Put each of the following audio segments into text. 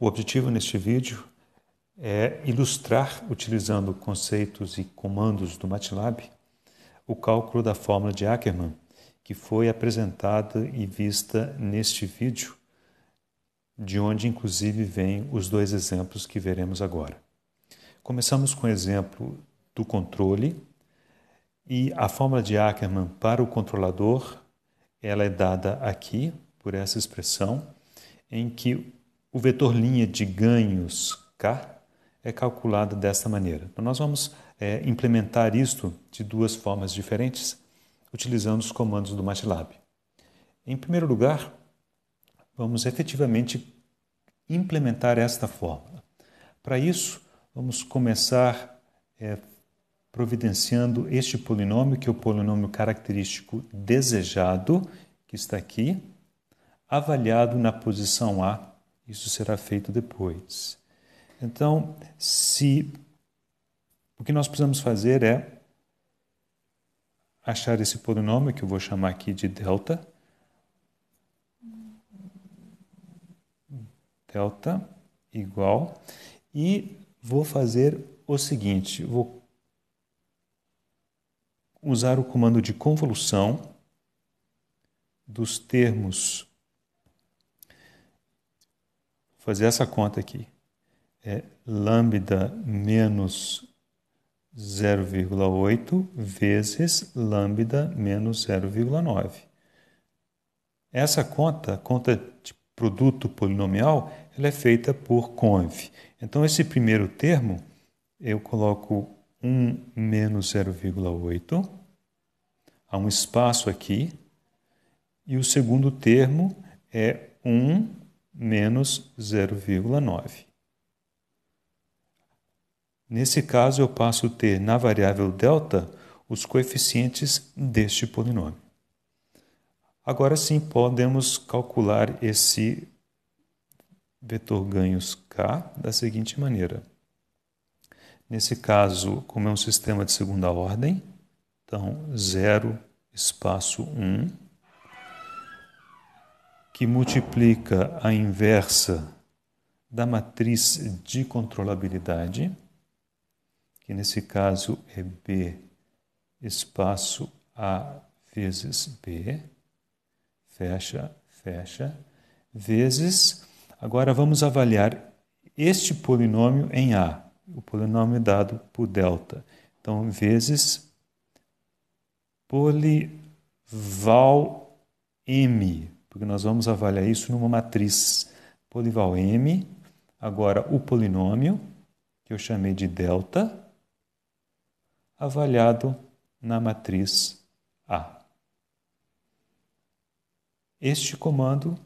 O objetivo neste vídeo é ilustrar, utilizando conceitos e comandos do MATLAB, o cálculo da fórmula de Ackermann, que foi apresentada e vista neste vídeo, de onde inclusive vêm os dois exemplos que veremos agora. Começamos com o exemplo do controle e a fórmula de Ackermann para o controlador, ela é dada aqui por essa expressão, em que o vetor linha de ganhos K é calculado desta maneira. Então, nós vamos é, implementar isto de duas formas diferentes, utilizando os comandos do MATLAB. Em primeiro lugar, vamos efetivamente implementar esta fórmula. Para isso, vamos começar é, providenciando este polinômio, que é o polinômio característico desejado, que está aqui, avaliado na posição A isso será feito depois. Então, se o que nós precisamos fazer é achar esse polinômio que eu vou chamar aqui de delta. Delta igual. E vou fazer o seguinte, vou usar o comando de convolução dos termos fazer essa conta aqui. É lambda menos 0,8 vezes lambda menos 0,9. Essa conta, conta de produto polinomial, ela é feita por conv. Então, esse primeiro termo, eu coloco 1 menos 0,8, há um espaço aqui, e o segundo termo é 1 menos 0,9. Nesse caso, eu passo a ter na variável delta os coeficientes deste polinômio. Agora sim, podemos calcular esse vetor ganhos k da seguinte maneira. Nesse caso, como é um sistema de segunda ordem, então 0 espaço 1 que multiplica a inversa da matriz de controlabilidade, que nesse caso é B espaço A vezes B, fecha, fecha, vezes. Agora vamos avaliar este polinômio em A, o polinômio dado por delta. Então, vezes polival M, porque nós vamos avaliar isso numa matriz polival M, agora o polinômio, que eu chamei de delta, avaliado na matriz A. Este comando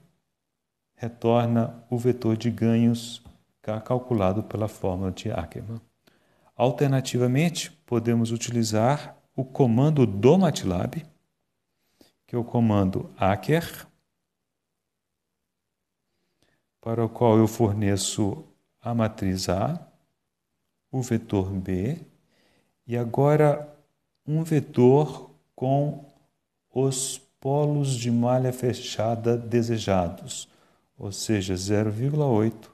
retorna o vetor de ganhos K calculado pela fórmula de Ackermann. Alternativamente, podemos utilizar o comando do MATLAB, que é o comando acker para o qual eu forneço a matriz A, o vetor B e agora um vetor com os polos de malha fechada desejados, ou seja, 0,8.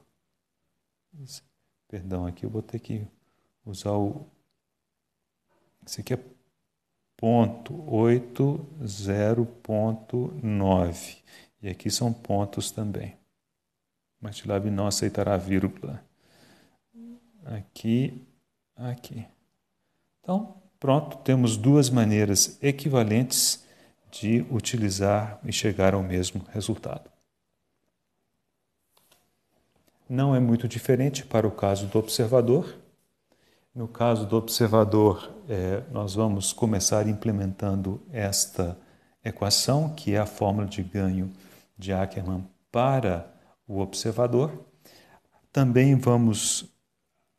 Perdão, aqui eu vou ter que usar o. Esse aqui é ponto 8, 0,9. E aqui são pontos também. Matlab não aceitará vírgula. Aqui, aqui. Então, pronto, temos duas maneiras equivalentes de utilizar e chegar ao mesmo resultado. Não é muito diferente para o caso do observador. No caso do observador, é, nós vamos começar implementando esta equação, que é a fórmula de ganho de Ackermann para o observador. Também vamos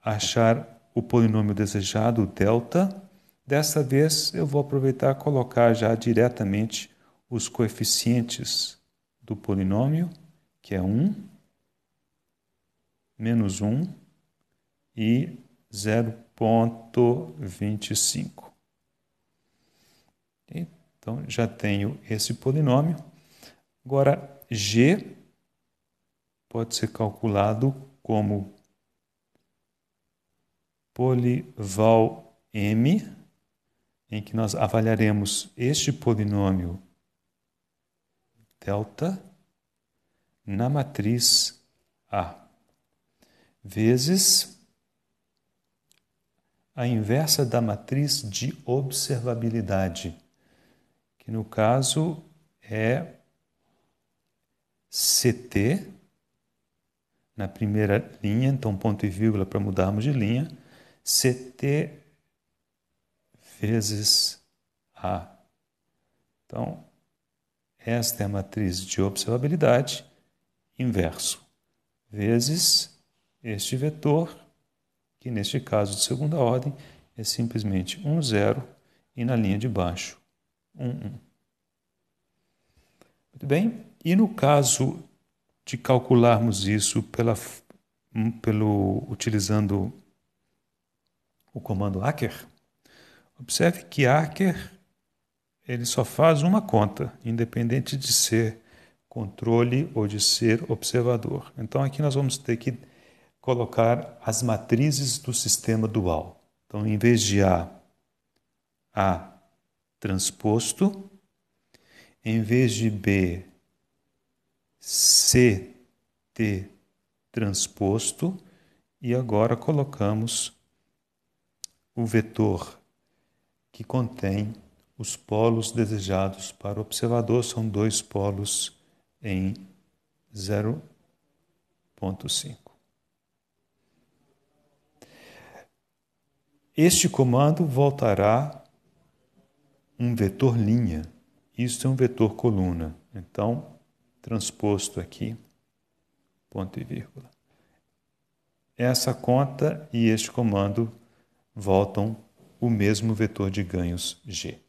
achar o polinômio desejado, o delta. Dessa vez eu vou aproveitar e colocar já diretamente os coeficientes do polinômio, que é 1, menos 1 e 0,25. Então já tenho esse polinômio. Agora, g pode ser calculado como polival m, em que nós avaliaremos este polinômio delta na matriz A, vezes a inversa da matriz de observabilidade, que no caso é CT na primeira linha, então ponto e vírgula para mudarmos de linha, CT vezes A. Então, esta é a matriz de observabilidade inverso, vezes este vetor, que neste caso de segunda ordem é simplesmente 1, 0 e na linha de baixo 1, 1. Muito bem? E no caso de calcularmos isso pela, hum, pelo, utilizando o comando hacker, observe que hacker ele só faz uma conta, independente de ser controle ou de ser observador. Então aqui nós vamos ter que colocar as matrizes do sistema dual. Então em vez de A, A transposto, em vez de B, CT transposto e agora colocamos o vetor que contém os polos desejados para o observador, são dois polos em 0.5. Este comando voltará um vetor linha. Isso é um vetor coluna. Então, transposto aqui, ponto e vírgula. Essa conta e este comando voltam o mesmo vetor de ganhos G.